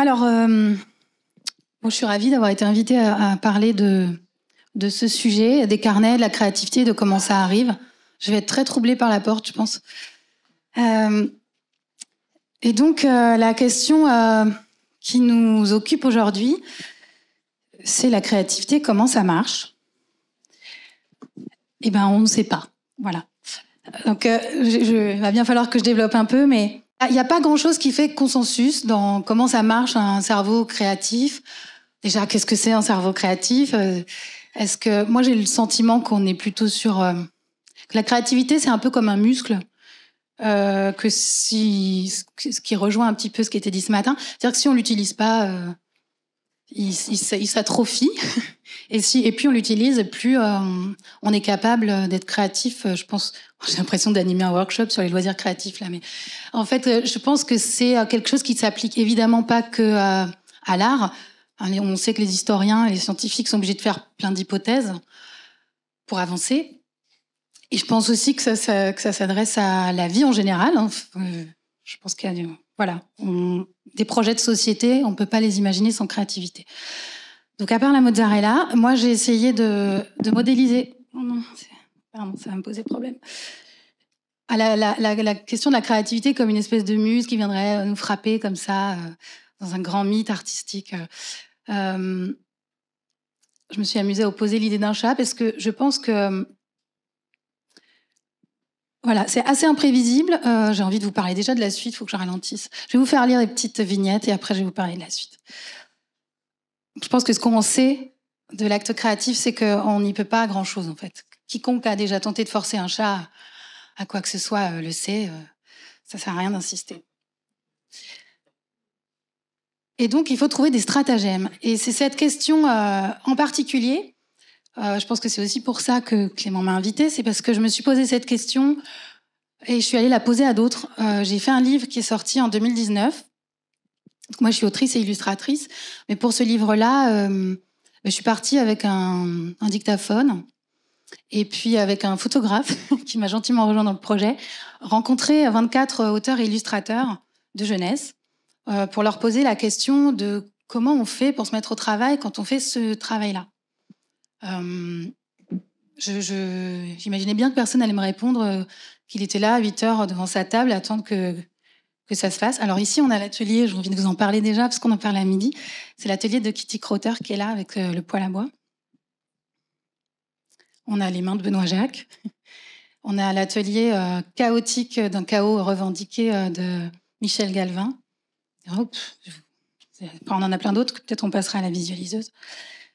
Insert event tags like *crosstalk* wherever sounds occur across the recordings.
alors, euh, je suis ravie d'avoir été invitée à, parler de, ce sujet, des carnets, de la créativité, de comment ça arrive. Je vais être très troublée par la porte, je pense. Euh, et donc, euh, la question qui nous occupe aujourd'hui, c'est la créativité, comment ça marche Eh bien, on ne sait pas. Voilà. Donc, il va bien falloir que je développe un peu, mais ah, il n'y a pas grand-chose qui fait consensus dans comment ça marche un cerveau créatif. Déjà, qu'est-ce que c'est un cerveau créatif euh, Est-ce que moi j'ai le sentiment qu'on est plutôt sur euh, que la créativité c'est un peu comme un muscle euh, que si ce qui rejoint un petit peu ce qui était dit ce matin, c'est-à-dire que si on l'utilise pas, il s'atrophie. *laughs* Et, si, et plus on l'utilise, plus euh, on est capable d'être créatif. Euh, je pense, *laughs* j'ai l'impression d'animer un workshop sur les loisirs créatifs là, mais en fait, euh, je pense que c'est quelque chose qui s'applique évidemment pas que l'art. Hein, on sait que les historiens et les scientifiques sont obligés de faire plein d'hypothèses pour avancer. Et je pense aussi que ça, s'adresse à la vie en général. Hein, je pense qu'il y a voilà, des projets de société, on ne peut pas les imaginer sans créativité. Donc à part la mozzarella, moi j'ai essayé de, modéliser. Oh non, pardon, ça va me poser problème. Ah, la, question de la créativité comme une espèce de muse qui viendrait nous frapper comme ça euh, dans un grand mythe artistique. Euh, je me suis amusée à opposer l'idée d'un chat parce que je pense que voilà, c'est assez imprévisible. Euh, j'ai envie de vous parler déjà de la suite, il faut que je ralentisse. Je vais vous faire lire les petites vignettes et après je vais vous parler de la suite je pense que ce qu'on sait de l'acte créatif, c'est qu'on n'y peut pas grand-chose en fait. Quiconque a déjà tenté de forcer un chat à quoi que ce soit euh, le sait, euh, ça ne sert à rien d'insister. Et donc, il faut trouver des stratagèmes. Et c'est cette question euh, en particulier, je pense que c'est aussi pour ça que Clément m'a invité, c'est parce que je me suis posé cette question et je suis allée la poser à d'autres. j'ai fait un livre qui est sorti en 2019 moi, je suis autrice et illustratrice, mais pour ce livre-là, euh, je suis partie avec un, dictaphone et puis avec un photographe *laughs* qui m'a gentiment rejoint dans le projet, rencontrer 24 auteurs et illustrateurs de jeunesse euh, pour leur poser la question de comment on fait pour se mettre au travail quand on fait ce travail-là. Euh, j'imaginais bien que personne allait me répondre, qu'il était là à 8 heures devant sa table, à attendre que que ça se fasse. Alors ici, on a l'atelier, j'ai envie de vous en parler déjà, parce qu'on en parle à midi. C'est l'atelier de Kitty Crotter qui est là avec euh, le poêle à bois. On a les mains de Benoît Jacques. On a l'atelier euh, chaotique d'un chaos revendiqué euh, de Michel Galvin. Oh, on en a plein d'autres, peut-être on passera à la visualiseuse.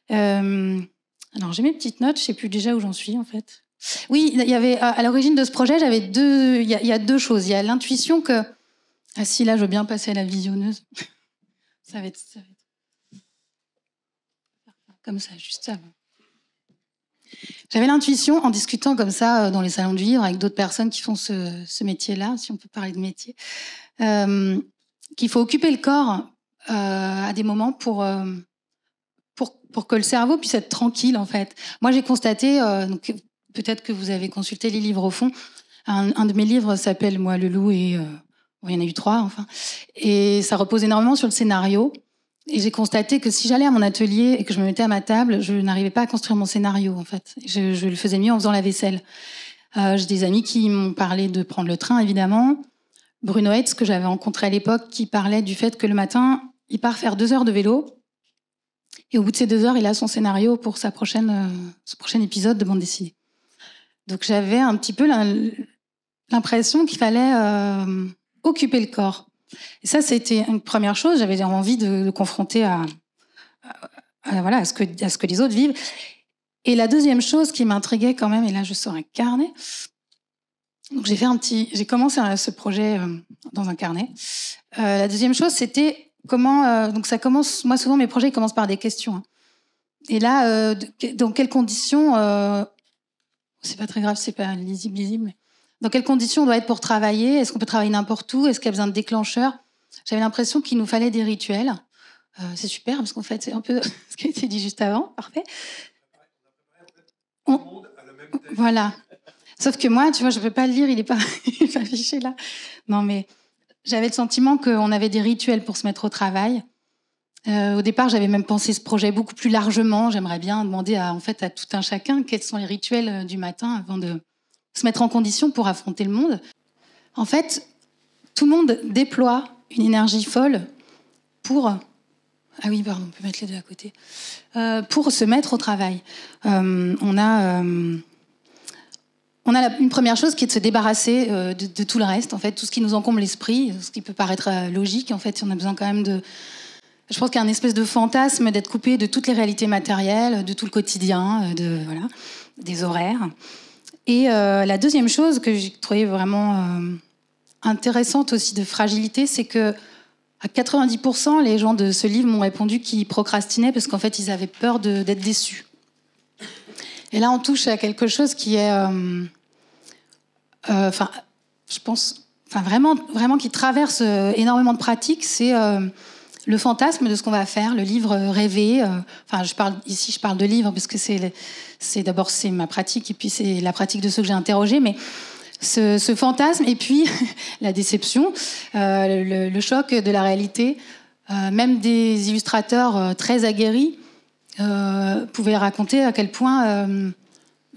alors j'ai mes petites notes, je sais plus déjà où j'en suis en fait. Oui, il y avait à l'origine de ce projet, j'avais deux, il y, y, a deux choses. Il y a l'intuition que ah si, là, je veux bien passer à la visionneuse. *laughs* ça va être... Comme ça, juste ça. J'avais l'intuition, en discutant comme ça euh, dans les salons de vivre, avec d'autres personnes qui font ce, métier-là, si on peut parler de métier, euh, qu'il faut occuper le corps euh, à des moments pour, pour, que le cerveau puisse être tranquille, en fait. Moi, j'ai constaté, peut-être que vous avez consulté les livres au fond, un, un de mes livres s'appelle Moi le loup et il y en a eu trois enfin, et ça repose énormément sur le scénario. Et j'ai constaté que si j'allais à mon atelier et que je me mettais à ma table, je n'arrivais pas à construire mon scénario en fait. Je, le faisais mieux en faisant la vaisselle. Euh, j'ai des amis qui m'ont parlé de prendre le train évidemment. Bruno Hetz, que j'avais rencontré à l'époque, qui parlait du fait que le matin, il part faire deux heures de vélo. Et au bout de ces deux heures, il a son scénario pour sa prochaine, euh, son prochain épisode de bande dessinée. Donc j'avais un petit peu l'impression qu'il fallait euh, occuper le corps. Et ça, c'était une première chose. J'avais envie de le confronter à, voilà, à ce, que, à ce que les autres vivent. Et la deuxième chose qui m'intriguait quand même, et là je sors un carnet. Donc j'ai fait un petit, j'ai commencé euh, ce projet euh, dans un carnet. Euh, la deuxième chose, c'était comment. donc ça commence, moi souvent mes projets commencent par des questions. Hein. Et là, dans quelles conditions C'est pas très grave, c'est pas lisible, lisible dans quelles conditions on doit être pour travailler Est-ce qu'on peut travailler n'importe où Est-ce qu'il y a besoin de déclencheurs J'avais l'impression qu'il nous fallait des rituels. Euh, c'est super, parce qu'en fait, c'est un peu *laughs* ce qui a été dit juste avant. Parfait. On... Voilà. Sauf que moi, tu vois, je ne peux pas le lire, il n'est *laughs* pas... affiché là. Non, mais j'avais le sentiment qu'on avait des rituels pour se mettre au travail. Euh, au départ, j'avais même pensé ce projet beaucoup plus largement. J'aimerais bien demander en fait, à tout un chacun quels sont les rituels euh, du matin avant de, se mettre en condition pour affronter le monde. En fait, tout le monde déploie une énergie folle pour... Ah oui, pardon, on peut mettre les deux à côté. Euh, pour se mettre au travail. Euh, on a, euh, on a une première chose qui est de se débarrasser de, tout le reste, en fait, tout ce qui nous encombre l'esprit, ce qui peut paraître logique. En fait, on a besoin quand même de, je pense qu'il y a un espèce de fantasme d'être coupé de toutes les réalités matérielles, de tout le quotidien, de, voilà, des horaires. Et euh, la deuxième chose que j'ai trouvée vraiment euh, intéressante aussi de fragilité, c'est que à 90%, les gens de ce livre m'ont répondu qu'ils procrastinaient parce qu'en fait, ils avaient peur d'être déçus. Et là, on touche à quelque chose qui est, euh, enfin, je pense, enfin vraiment, vraiment qui traverse énormément de pratiques, c'est le fantasme de ce qu'on va faire, le livre rêvé. Enfin, je parle ici, je parle de livre parce que c'est c'est d'abord c'est ma pratique et puis c'est la pratique de ceux que j'ai interrogés, mais ce, fantasme et puis *laughs* la déception, euh, le, choc de la réalité, euh, même des illustrateurs euh, très aguerris pouvaient raconter à quel point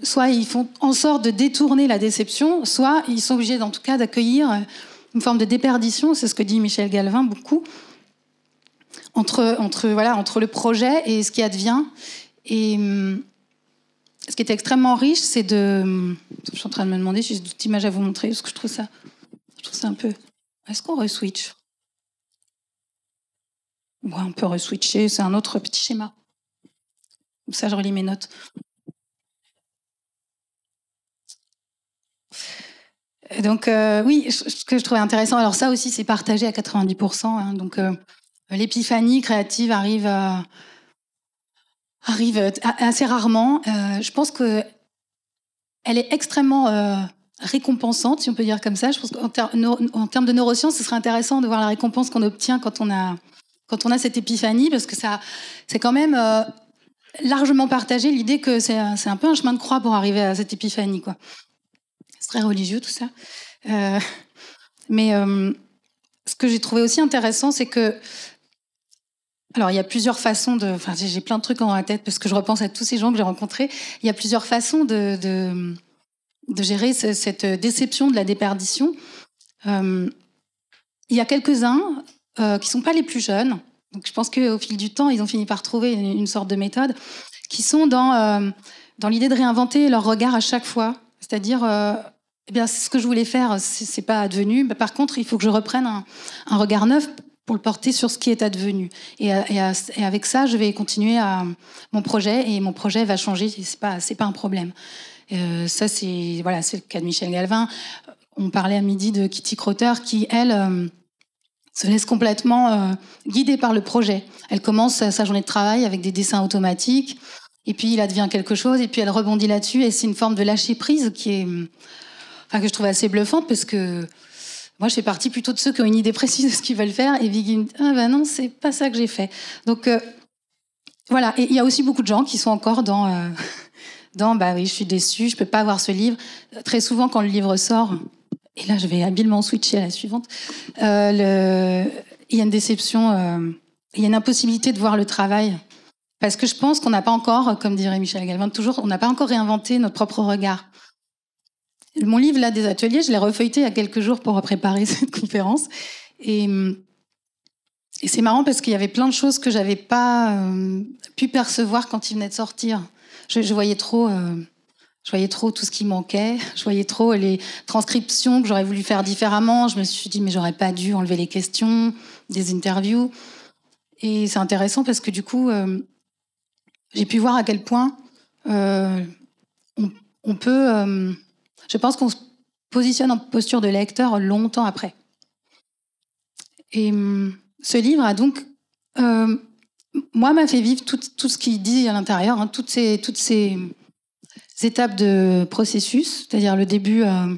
soit ils font en sorte de détourner la déception, soit ils sont obligés en tout cas d'accueillir une forme de déperdition, c'est ce que dit Michel Galvin beaucoup, entre, entre, voilà, entre le projet et ce qui advient. Et hum, ce qui est extrêmement riche, c'est de. Je suis en train de me demander si j'ai d'autres images à vous montrer, Est-ce que je trouve ça, je trouve ça un peu. Est-ce qu'on reswitch on peut re-switcher, c'est un autre petit schéma. Comme ça, je relis mes notes. Donc euh, oui, ce que je trouvais intéressant, alors ça aussi c'est partagé à 90%, hein, donc euh, l'épiphanie créative arrive à, arrive euh, assez rarement. Euh, je pense que elle est extrêmement euh, récompensante, si on peut dire comme ça. Je pense qu'en termes de neurosciences, ce serait intéressant de voir la récompense qu'on obtient quand on a quand on a cette épiphanie, parce que ça, c'est quand même largement partagé l'idée que c'est un peu un chemin de croix pour arriver à cette épiphanie, quoi. C'est très religieux tout ça. mais ce que j'ai trouvé aussi intéressant, c'est que alors il y a plusieurs façons de, enfin j'ai plein de trucs en la tête parce que je repense à tous ces gens que j'ai rencontrés. Il y a plusieurs façons de, de, gérer cette déception de la déperdition. Euh, il y a quelques-uns euh, qui sont pas les plus jeunes, donc je pense qu'au fil du temps ils ont fini par trouver une, sorte de méthode, qui sont dans euh, dans l'idée de réinventer leur regard à chaque fois, c'est-à-dire euh, eh bien, ce que je voulais faire, c'est pas advenu. Par contre, il faut que je reprenne un, un regard neuf pour le porter sur ce qui est advenu. Euh, euh, et, avec ça, je vais continuer à, mon projet et mon projet va changer. C'est pas c'est pas un problème. Euh, ça c'est voilà c'est le cas de Michel Galvin. On parlait à midi de Kitty Crotter qui elle se laisse complètement guidée par le projet. Elle commence sa journée de travail avec des dessins automatiques et puis il advient quelque chose et puis elle rebondit là-dessus et c'est une forme de lâcher prise qui est que je trouve assez bluffante parce que moi, je fais partie plutôt de ceux qui ont une idée précise de ce qu'ils veulent faire et Vigine, Ah ben non, c'est pas ça que j'ai fait. Donc euh, voilà, et il y a aussi beaucoup de gens qui sont encore dans, euh, *laughs* dans Bah oui, je suis déçue, je peux pas avoir ce livre. Très souvent, quand le livre sort, et là je vais habilement switcher à la suivante, euh, il y a une déception, il y a une impossibilité de voir le travail. Parce que je pense qu'on n'a pas encore, comme dirait Michel Galvin, toujours, on n'a pas encore réinventé notre propre regard. Mon livre, là, des ateliers, je l'ai refeuilleté il y a quelques jours pour préparer *laughs* cette conférence. Euh, et, c'est marrant parce qu'il y avait plein de choses que j'avais pas euh, pu percevoir quand il venait de sortir. Je, voyais trop. Euh, je voyais trop tout ce qui manquait, je voyais trop les transcriptions que j'aurais voulu faire différemment. Je me suis dit, mais j'aurais pas dû enlever les questions, des interviews. Et c'est intéressant parce que du coup, j'ai pu voir à quel point on, peut je pense qu'on se positionne en posture de lecteur longtemps après. Et hum, ce livre a donc, euh, moi, m'a fait vivre tout, ce qu'il dit à l'intérieur, hein, toutes, ces, toutes ces étapes de processus, c'est-à-dire le début, euh,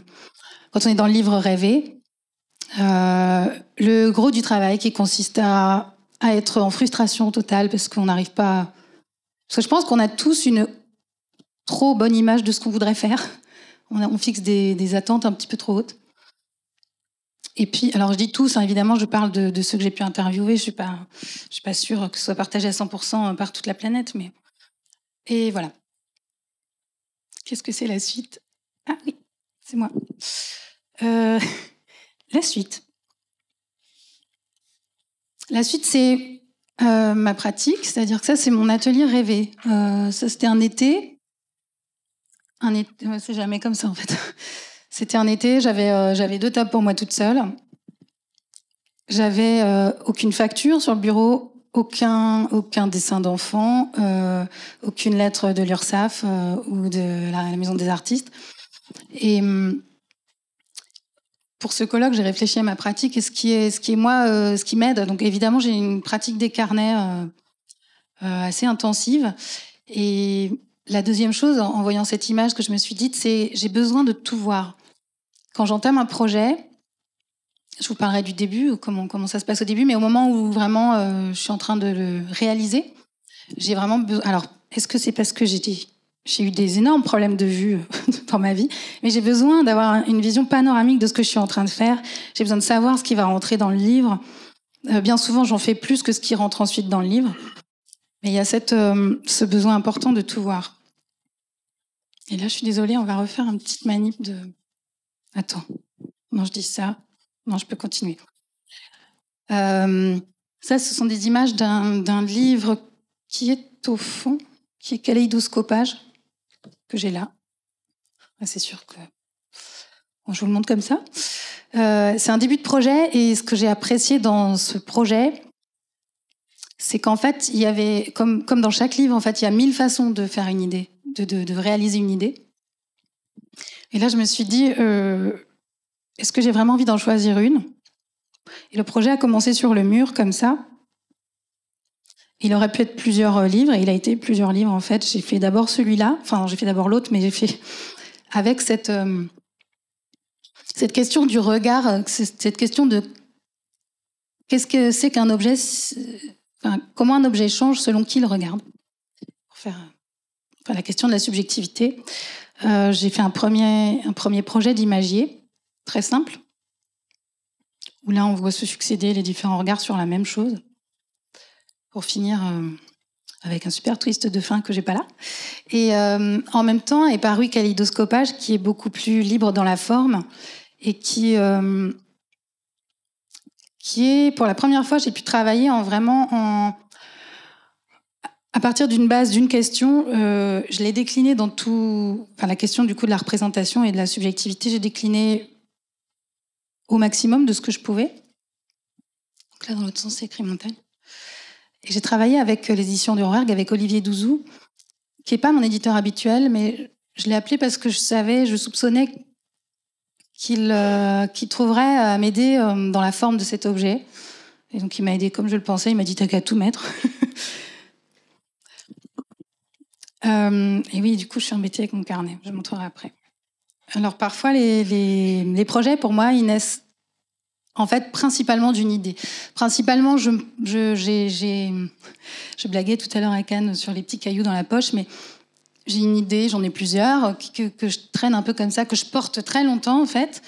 quand on est dans le livre rêvé, euh, le gros du travail qui consiste à, à être en frustration totale parce qu'on n'arrive pas. Parce que je pense qu'on a tous une trop bonne image de ce qu'on voudrait faire on, fixe des, attentes un petit peu trop hautes. Et puis, alors je dis tous, hein, évidemment, je parle de, ceux que j'ai pu interviewer, je ne suis, pas, je suis pas sûre que ce soit partagé à 100% euh, par toute la planète, mais. Et voilà. Qu'est-ce que c'est la suite Ah oui, c'est moi. Euh, *laughs* la suite. La suite, c'est euh, ma pratique, c'est-à-dire que ça, c'est mon atelier rêvé. ça, c'était un été c'est jamais comme ça en fait. *laughs* C'était un été, j'avais euh, j'avais deux tables pour moi toute seule. J'avais euh, aucune facture sur le bureau, aucun aucun dessin d'enfant, euh, aucune lettre de l'URSSAF ou de la, maison des artistes. Et hum, pour ce colloque, j'ai réfléchi à ma pratique et ce qui est ce qui est moi ce qui m'aide. Donc évidemment, j'ai une pratique des carnets assez intensive et la deuxième chose, en, voyant cette image que je me suis dite, c'est j'ai besoin de tout voir. Quand j'entame un projet, je vous parlerai du début, comment, comment ça se passe au début, mais au moment où vraiment euh, je suis en train de le réaliser, j'ai vraiment besoin. Alors, est-ce que c'est parce que j'ai eu des énormes problèmes de vue *laughs* dans ma vie, mais j'ai besoin d'avoir une vision panoramique de ce que je suis en train de faire. J'ai besoin de savoir ce qui va rentrer dans le livre. Euh, bien souvent, j'en fais plus que ce qui rentre ensuite dans le livre. Mais il y a cette, euh, ce besoin important de tout voir. Et là, je suis désolée, on va refaire une petite manip de. Attends. Non, je dis ça. Non, je peux continuer. Euh, ça, ce sont des images d'un livre qui est au fond, qui est kaleidoscopage, que j'ai là. Ah, c'est sûr que. je vous le montre comme ça. Euh, c'est un début de projet et ce que j'ai apprécié dans ce projet, c'est qu'en fait, il y avait, comme, comme dans chaque livre, en fait, il y a mille façons de faire une idée, de, de, réaliser une idée. Et là, je me suis dit, euh, est-ce que j'ai vraiment envie d'en choisir une Et le projet a commencé sur le mur, comme ça. Il aurait pu être plusieurs euh, livres, et il a été plusieurs livres, en fait. J'ai fait d'abord celui-là, enfin, j'ai fait d'abord l'autre, mais j'ai fait *laughs* avec cette, euh, cette question du regard, cette question de qu'est-ce que c'est qu'un objet comment un objet change selon qui le regarde Pour faire la question de la subjectivité, euh, j'ai fait un premier, un premier projet d'imagier, très simple, où là on voit se succéder les différents regards sur la même chose, pour finir euh, avec un super twist de fin que j'ai pas là. Et euh, en même temps est paru Kalidoscopage, qui est beaucoup plus libre dans la forme et qui qui est, pour la première fois, j'ai pu travailler en vraiment en, à partir d'une base, d'une question, euh, je l'ai déclinée dans tout. Enfin, la question du coup de la représentation et de la subjectivité, j'ai décliné au maximum de ce que je pouvais. Donc là, dans l'autre sens, c'est écrit mental. Et j'ai travaillé avec euh, l'édition du RERG, avec Olivier Douzou, qui n'est pas mon éditeur habituel, mais je l'ai appelé parce que je savais, je soupçonnais euh, qu'il trouverait à m'aider euh, dans la forme de cet objet. Et donc il m'a aidé comme je le pensais, il m'a dit t'as qu'à tout mettre. *laughs* Euh, et oui, du coup, je suis embêtée avec mon carnet, je montrerai après. Alors parfois, les, les, projets, pour moi, ils naissent en fait principalement d'une idée. Principalement, je, je, je blaguais tout à l'heure à Cannes sur les petits cailloux dans la poche, mais j'ai une idée, j'en ai plusieurs, euh, que, je traîne un peu comme ça, que je porte très longtemps en fait.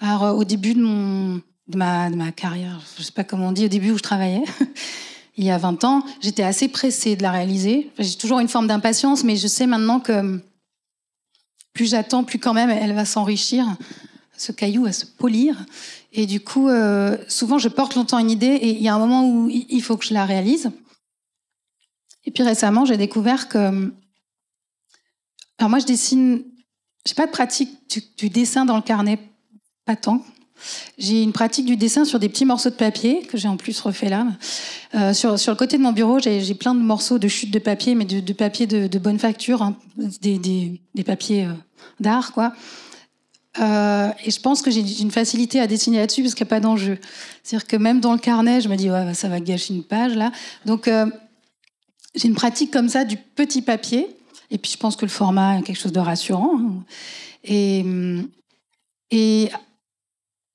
Alors euh, au début de, mon, ma, carrière, je sais pas comment on dit, au début où je travaillais, *laughs* il y a 20 ans, j'étais assez pressée de la réaliser. J'ai toujours une forme d'impatience, mais je sais maintenant que plus j'attends, plus quand même elle va s'enrichir, ce caillou va se polir. Et du coup, euh, souvent, je porte longtemps une idée et il y a un moment où il faut que je la réalise. Et puis récemment, j'ai découvert que alors moi, je dessine. J'ai pas de pratique du, dessin dans le carnet, pas tant. J'ai une pratique du dessin sur des petits morceaux de papier que j'ai en plus refait là. Euh, sur, sur, le côté de mon bureau, j'ai plein de morceaux de chutes de papier, mais de, papier de, bonne facture, hein. des, papiers euh, d'art, quoi. Euh, et je pense que j'ai une facilité à dessiner là-dessus parce qu'il n'y a pas d'enjeu. C'est-à-dire que même dans le carnet, je me dis, ça va gâcher une page là. Donc, j'ai une pratique comme ça du petit papier. Et puis je pense que le format est quelque chose de rassurant. Et, et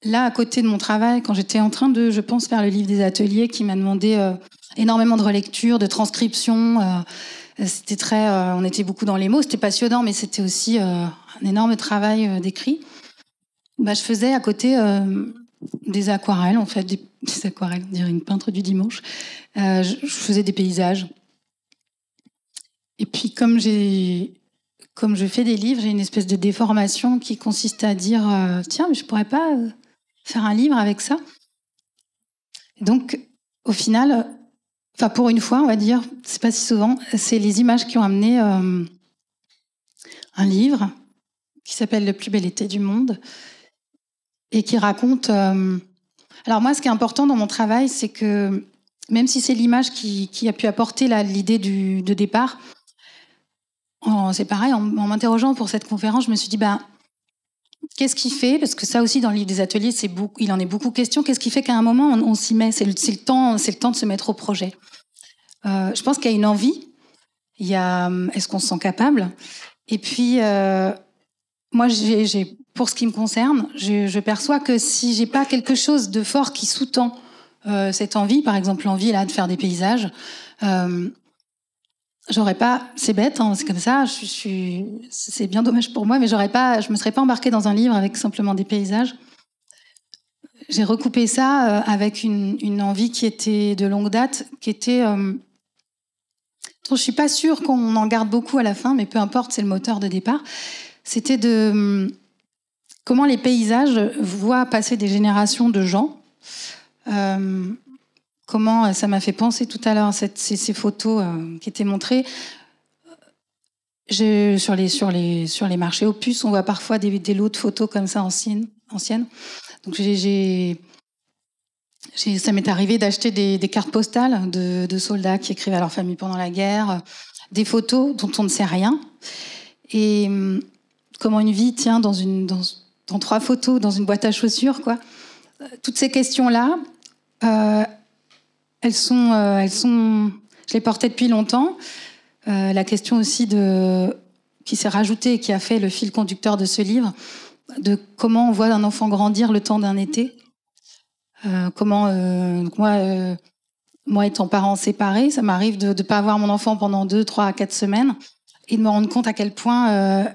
là, à côté de mon travail, quand j'étais en train de, je pense, faire le livre des ateliers, qui m'a demandé euh, énormément de relecture, de transcription. Euh, c'était très, euh, on était beaucoup dans les mots. C'était passionnant, mais c'était aussi un énorme travail d'écrit. Bah, je faisais à côté des aquarelles, en fait, des, aquarelles, on dirait une peintre du dimanche. je, faisais des paysages. Et puis comme j'ai comme je fais des livres, j'ai une espèce de déformation qui consiste à dire euh, tiens, mais je pourrais pas euh, faire un livre avec ça. Donc au final, enfin pour une fois, on va dire, c'est pas si souvent, c'est les images qui ont amené euh, un livre qui s'appelle Le plus bel été du monde et qui raconte. alors moi, ce qui est important dans mon travail, c'est que même si c'est l'image qui, a pu apporter l'idée de départ, c'est pareil, en, m'interrogeant pour cette conférence, je me suis dit, ben, Qu'est-ce qui fait Parce que ça aussi, dans le livre des ateliers, c'est beaucoup, il en est beaucoup question. Qu'est-ce qui fait qu'à un moment, on, s'y met C'est le, temps, c'est le temps de se mettre au projet. Euh, je pense qu'il y a une envie. Il y a, hum, est-ce qu'on se sent capable Et puis, euh, moi, pour ce qui me concerne, je, perçois que si j'ai pas quelque chose de fort qui sous-tend euh, cette envie, par exemple l'envie là de faire des paysages, hum, j'aurais pas, c'est bête, hein, c'est comme ça, je, c'est bien dommage pour moi, mais j'aurais pas, je me serais pas embarquée dans un livre avec simplement des paysages. J'ai recoupé ça euh, avec une, envie qui était de longue date, qui était. Euh, je suis pas sûre qu'on en garde beaucoup à la fin, mais peu importe, c'est le moteur de départ. C'était de comment les paysages voient passer des générations de gens. Euh, comment euh, ça m'a fait penser tout à l'heure ces, photos euh, qui étaient montrées. sur, les, marchés opus, on voit parfois des, lots de photos comme ça anciennes. Donc ça m'est arrivé d'acheter des, cartes postales de, soldats qui écrivaient à leur famille pendant la guerre, des photos dont on ne sait rien. Et hum, comment une vie tient dans, trois photos, dans une boîte à chaussures, quoi. Toutes ces questions-là, euh, elles sont, euh, elles sont, je les portais depuis longtemps. Euh, la question aussi de qui s'est rajoutée et qui a fait le fil conducteur de ce livre, de comment on voit un enfant grandir le temps d'un été. Euh, comment, euh, moi, euh, moi étant parent séparé, ça m'arrive de ne pas avoir mon enfant pendant deux, trois, quatre semaines et de me rendre compte à quel point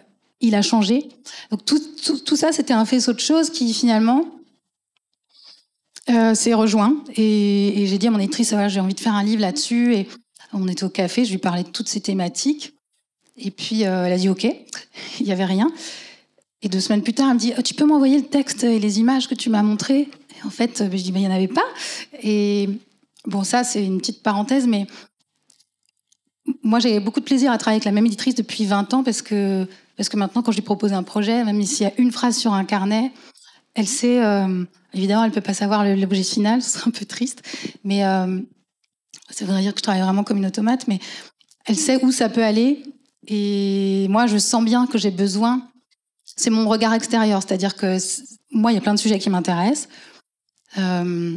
il a changé. Donc tout, tout, tout ça, c'était un faisceau de choses qui finalement s'est euh, rejoint et, j'ai dit à mon éditrice j'ai envie de faire un livre là-dessus et on était au café, je lui parlais de toutes ces thématiques et puis euh, elle a dit ok, *laughs* il n'y avait rien. Et deux semaines plus tard, elle me dit oh, tu peux m'envoyer le texte et les images que tu m'as montrées et En fait, euh, je dis mais ben, il n'y en avait pas. Et bon, ça c'est une petite parenthèse, mais moi j'ai beaucoup de plaisir à travailler avec la même éditrice depuis 20 ans parce que parce que maintenant quand je lui propose un projet, même s'il y a une phrase sur un carnet, elle sait Évidemment, elle ne peut pas savoir l'objet final, ce serait un peu triste. Mais euh, ça voudrait dire que je travaille vraiment comme une automate, mais elle sait où ça peut aller. Et moi, je sens bien que j'ai besoin. C'est mon regard extérieur, c'est-à-dire que moi, il y a plein de sujets qui m'intéressent. Euh,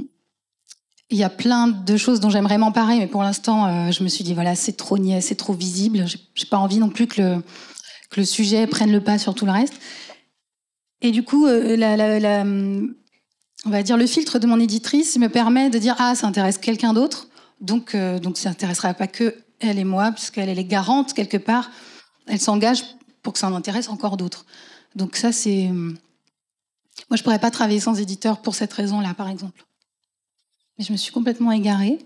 il y a plein de choses dont j'aimerais m'emparer, mais pour l'instant, euh, je me suis dit voilà, c'est trop niais, c'est trop visible. J'ai pas envie non plus que le, que le sujet prenne le pas sur tout le reste. Et du coup, la, on va dire, le filtre de mon éditrice me permet de dire ah ça intéresse quelqu'un d'autre, donc euh, donc ça n'intéressera pas que elle et moi, puisqu'elle est garante quelque part, elle s'engage pour que ça en intéresse encore d'autres. Donc ça c'est, euh, moi je pourrais pas travailler sans éditeur pour cette raison-là par exemple. Mais je me suis complètement égarée.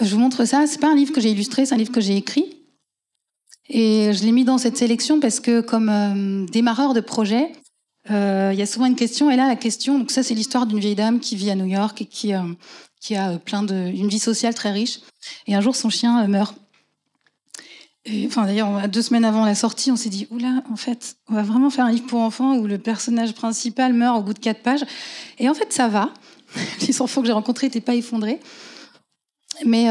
Je vous montre ça, c'est pas un livre que j'ai illustré, c'est un livre que j'ai écrit. Et je l'ai mis dans cette sélection parce que comme euh, démarreur de projet, euh, il y a souvent une question, et là la question, donc ça c'est l'histoire d'une vieille dame qui vit à New York et qui, euh, qui a euh, plein de, une vie sociale très riche, et un jour son chien meurt. Et, enfin d'ailleurs, deux semaines avant la sortie, on s'est dit, oula, en fait, on va vraiment faire un livre pour enfants où le personnage principal meurt au bout de quatre pages, et en fait ça va. *laughs* Les enfants que j'ai rencontrés n'étaient pas effondrés, mais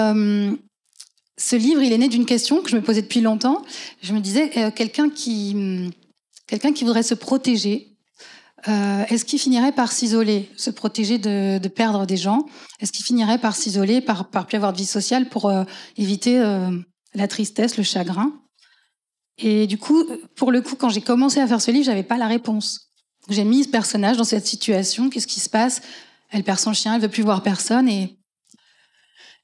ce livre, il est né d'une question que je me posais depuis longtemps. Je me disais, quelqu'un qui quelqu'un qui voudrait se protéger euh, est-ce qu'il finirait par s'isoler, se protéger de, perdre des gens Est-ce qu'il finirait par s'isoler, par ne plus avoir de vie sociale pour euh, éviter euh, la tristesse, le chagrin Et du coup, pour le coup, quand j'ai commencé à faire ce livre, j'avais pas la réponse. J'ai mis ce personnage dans cette situation. Qu'est-ce qui se passe Elle perd son chien, elle veut plus voir personne et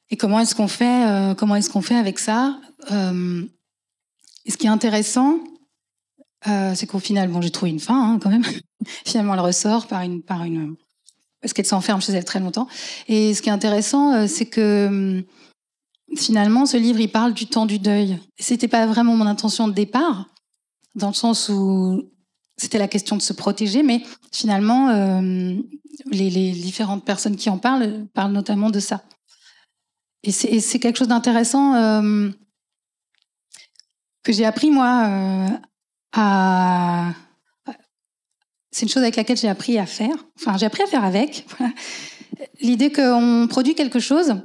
et comment est-ce qu'on fait Comment est-ce qu'on fait avec ça Et ce qui est intéressant, euh, c'est qu'au final, bon, j'ai trouvé une fin hein, quand même. *laughs* Finalement, elle ressort par une, par une, parce qu'elle s'enferme chez elle très longtemps. Et ce qui est intéressant, euh, c'est que hum, finalement, ce livre, il parle du temps du deuil. C'était pas vraiment mon intention de départ, dans le sens où c'était la question de se protéger, mais finalement, hum, les, différentes personnes qui en parlent parlent notamment de ça. Et c'est quelque chose d'intéressant hum, que j'ai appris, moi, euh, euh, c'est une chose avec laquelle j'ai appris à faire. Enfin, j'ai appris à faire avec. *laughs* L'idée qu'on produit quelque chose,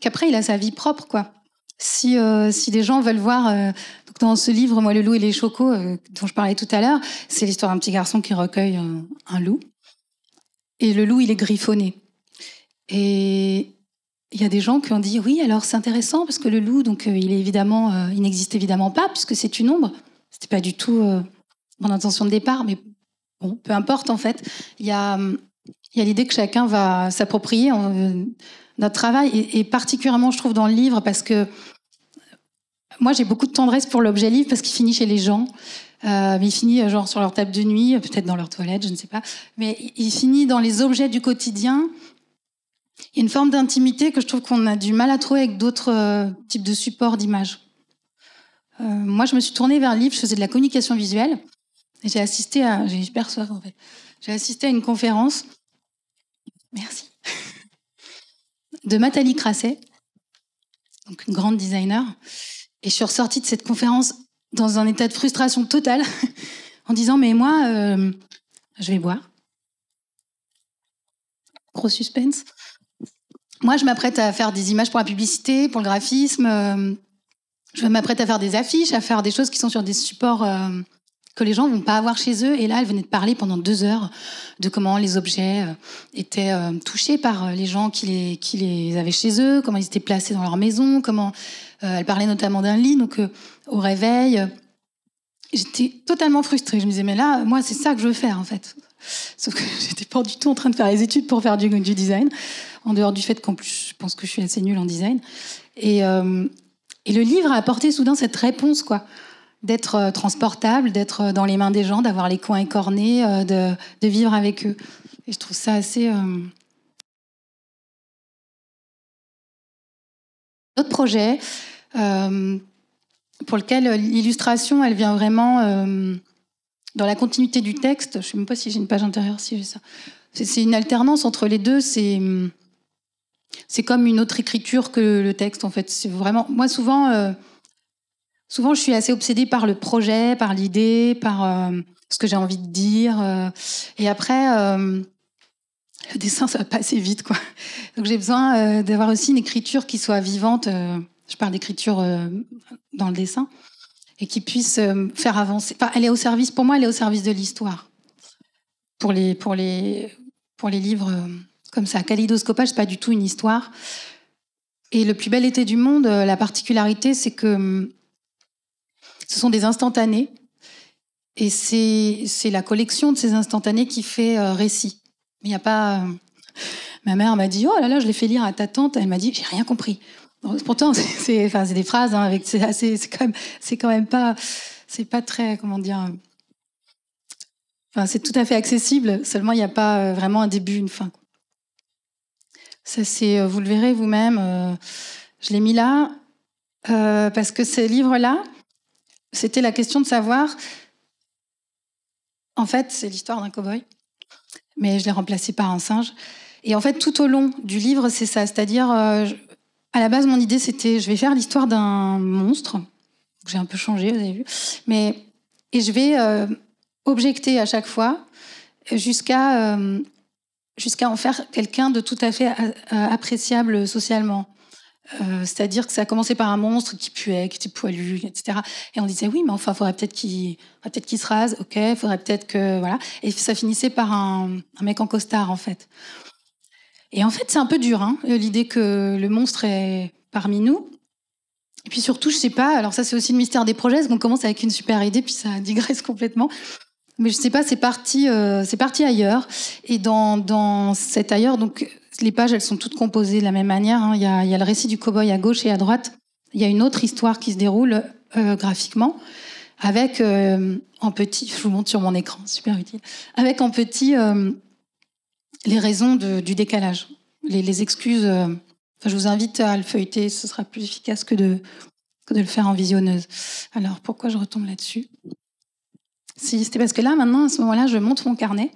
qu'après il a sa vie propre, quoi. Si, euh, si des gens veulent voir, euh, dans ce livre, Moi, le loup et les chocos, dont je parlais tout à l'heure, c'est l'histoire d'un petit garçon qui recueille un loup. Et le loup, il est griffonné. Et il y a des gens qui ont dit oui, alors c'est intéressant parce que le loup, donc il évidemment, il n'existe évidemment pas puisque c'est une ombre. C'était pas du tout euh, mon intention de départ, mais bon, peu importe en fait. Il y a, l'idée que chacun va s'approprier euh, notre travail, et, particulièrement, je trouve, dans le livre, parce que moi, j'ai beaucoup de tendresse pour l'objet livre parce qu'il finit chez les gens. Euh, mais il finit genre sur leur table de nuit, peut-être dans leur toilette, je ne sais pas. Mais il finit dans les objets du quotidien. Il y a une forme d'intimité que je trouve qu'on a du mal à trouver avec d'autres types de supports d'images. Euh, moi, je me suis tournée vers le livre, je faisais de la communication visuelle. J'ai assisté à. J'ai en fait. J'ai assisté à une conférence. Merci. *laughs* de Nathalie Crasset, donc une grande designer. Et je suis ressortie de cette conférence dans un état de frustration totale, *laughs* en disant Mais moi, euh, je vais boire. Gros suspense. Moi, je m'apprête à faire des images pour la publicité, pour le graphisme, euh, je m'apprête à faire des affiches, à faire des choses qui sont sur des supports euh, que les gens vont pas avoir chez eux. Et là, elle venait de parler pendant deux heures de comment les objets euh, étaient euh, touchés par les gens qui les, qui avaient chez eux, comment ils étaient placés dans leur maison, comment elle parlait notamment d'un lit. Donc, au réveil, j'étais totalement frustrée. Je me disais, mais là, moi, c'est ça que je veux faire, en fait. Sauf que *laughs* j'étais pas du tout en train de faire les études pour faire du, design, en dehors du fait qu'en plus, je pense que je suis assez nulle en design. Et, et le livre a apporté soudain cette réponse, quoi. D'être euh, transportable, d'être euh, dans les mains des gens, d'avoir les coins écornés, euh, de, vivre avec eux. Et je trouve ça assez. Euh... projet, pour lequel l'illustration, elle vient vraiment dans la continuité du texte. Je ne sais même pas si j'ai une page intérieure, si j'ai ça. C'est une alternance entre les deux. C'est. Hum, c'est comme une autre écriture que le texte, en fait. C'est vraiment. Moi, souvent, euh, souvent, je suis assez obsédée par le projet, par l'idée, par euh, ce que j'ai envie de dire. Euh. et après, le dessin, ça va pas assez vite, quoi. Donc, j'ai besoin d'avoir aussi une écriture qui soit vivante. je parle d'écriture dans le dessin et qui puisse faire avancer. elle est au service. Pour moi, elle est au service de l'histoire. Pour les, pour les, pour les livres comme ça. Kalidoscopage, c'est pas du tout une histoire. Et le plus bel été du monde, euh, la particularité, c'est que hum, ce sont des instantanés. Et c'est la collection de ces instantanés qui fait euh, récit. Il n'y a pas. Euh, ma mère m'a dit Oh là là, je l'ai fait lire à ta tante. Elle m'a dit J'ai rien compris. pourtant, *laughs* c'est enfin, des phrases, hein, avec c'est quand, quand, même pas. C'est pas très. Comment dire Enfin, c'est tout à fait accessible, seulement il n'y a pas vraiment un début, une fin. Ça, c'est, euh, vous le verrez vous-même, euh, je l'ai mis là, euh, parce que ces livres-là, c'était la question de savoir. En fait, c'est l'histoire d'un cow-boy, mais je l'ai remplacé par un singe. Et en fait, tout au long du livre, c'est ça. C'est-à-dire, à la base, mon idée, c'était je vais faire l'histoire d'un monstre. J'ai un peu changé, vous avez vu. Mais, et je vais objecter à chaque fois jusqu'à jusqu'à en faire quelqu'un de tout à fait euh, euh, appréciable socialement. Euh, c'est-à-dire que ça a commencé par un monstre qui puait, qui était poilu, etc. Et on disait oui, mais enfin, faudrait peut-être qu'il, se rase, ok, faudrait peut-être que voilà. Et ça finissait par un, un, mec en costard en fait. Et en fait, c'est un peu dur, hein, l'idée que le monstre est parmi nous. Et puis surtout, je sais pas. Alors ça, c'est aussi le mystère des projets, parce qu'on commence avec une super idée, puis ça *laughs* digresse complètement mais je sais pas, c'est parti, euh, c'est parti ailleurs. Et dans, dans cet ailleurs, donc les pages, elles sont toutes composées de la même manière. Hein. Il y, a, y, a, le récit du cow-boy à gauche et à droite. Il y a une autre histoire qui se déroule euh, graphiquement, avec euh, en petit, je vous montre sur mon écran, super utile, avec en petit les raisons du décalage, les, excuses. je vous invite à le feuilleter, ce sera plus efficace que de, que de le faire en visionneuse. Alors pourquoi je retombe là-dessus c'était parce que là, maintenant, à ce moment-là, je monte mon carnet.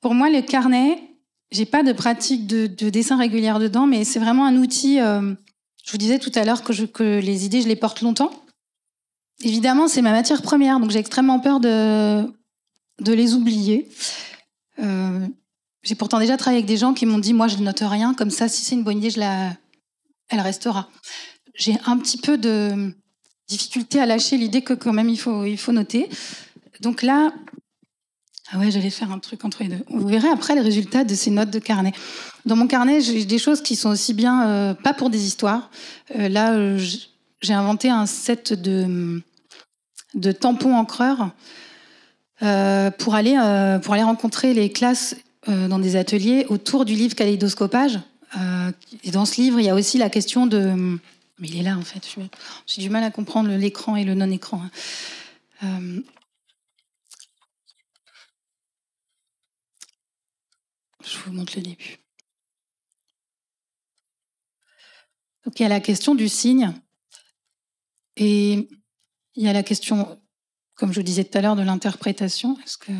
Pour moi, le carnet, j'ai pas de pratique de, dessin régulière dedans, mais c'est vraiment un outil. Euh, je vous disais tout à l'heure que, que les idées, je les porte longtemps. Évidemment, c'est ma matière première, donc j'ai extrêmement peur de, les oublier. Euh, j'ai pourtant déjà travaillé avec des gens qui m'ont dit Moi, je ne note rien, comme ça, si c'est une bonne idée, je la... elle restera. J'ai un petit peu de, difficulté à lâcher l'idée que quand même il faut, il faut noter. Donc là, ah ouais, j'allais faire un truc entre les deux. Vous verrez après les résultats de ces notes de carnet. Dans mon carnet, j'ai des choses qui sont aussi bien euh, pas pour des histoires. Euh, là, euh, j'ai inventé un set de, de tampons encreurs pour, aller, pour aller rencontrer les classes dans des ateliers autour du livre Caléidoscopage. et dans ce livre, il y a aussi la question de mais il est là, en fait. J'ai du mal à comprendre l'écran et le non-écran. Hein. Euh, je vous montre le début. Donc, il y a la question du signe. Et il y a la question, comme je vous disais tout à l'heure, de l'interprétation. Est-ce que.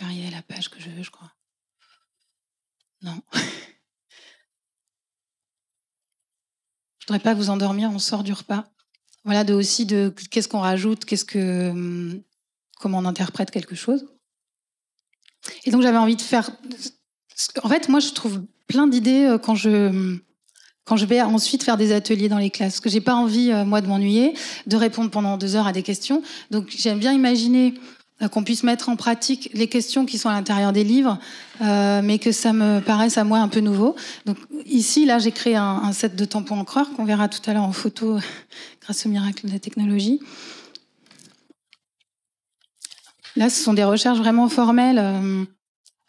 vais arriver à la page que je veux, je crois. Non. *laughs* Je voudrais pas vous endormir, on sort du repas. Voilà, de aussi de qu'est-ce qu'on rajoute, qu'est-ce que hmm, comment on interprète quelque chose. Et donc j'avais envie de faire. En fait, moi, je trouve plein d'idées euh, quand je hmm, quand je vais ensuite faire des ateliers dans les classes, que j'ai pas envie euh, moi de m'ennuyer, de répondre pendant deux heures à des questions. Donc j'aime bien imaginer euh, qu'on puisse mettre en pratique les questions qui sont à l'intérieur des livres, euh, mais que ça me paraisse à moi un peu nouveau. Donc ici, là, j'ai créé un, set de tampons encreurs qu'on verra tout à l'heure en photo *laughs* grâce au miracle de la technologie. Là, ce sont des recherches vraiment formelles,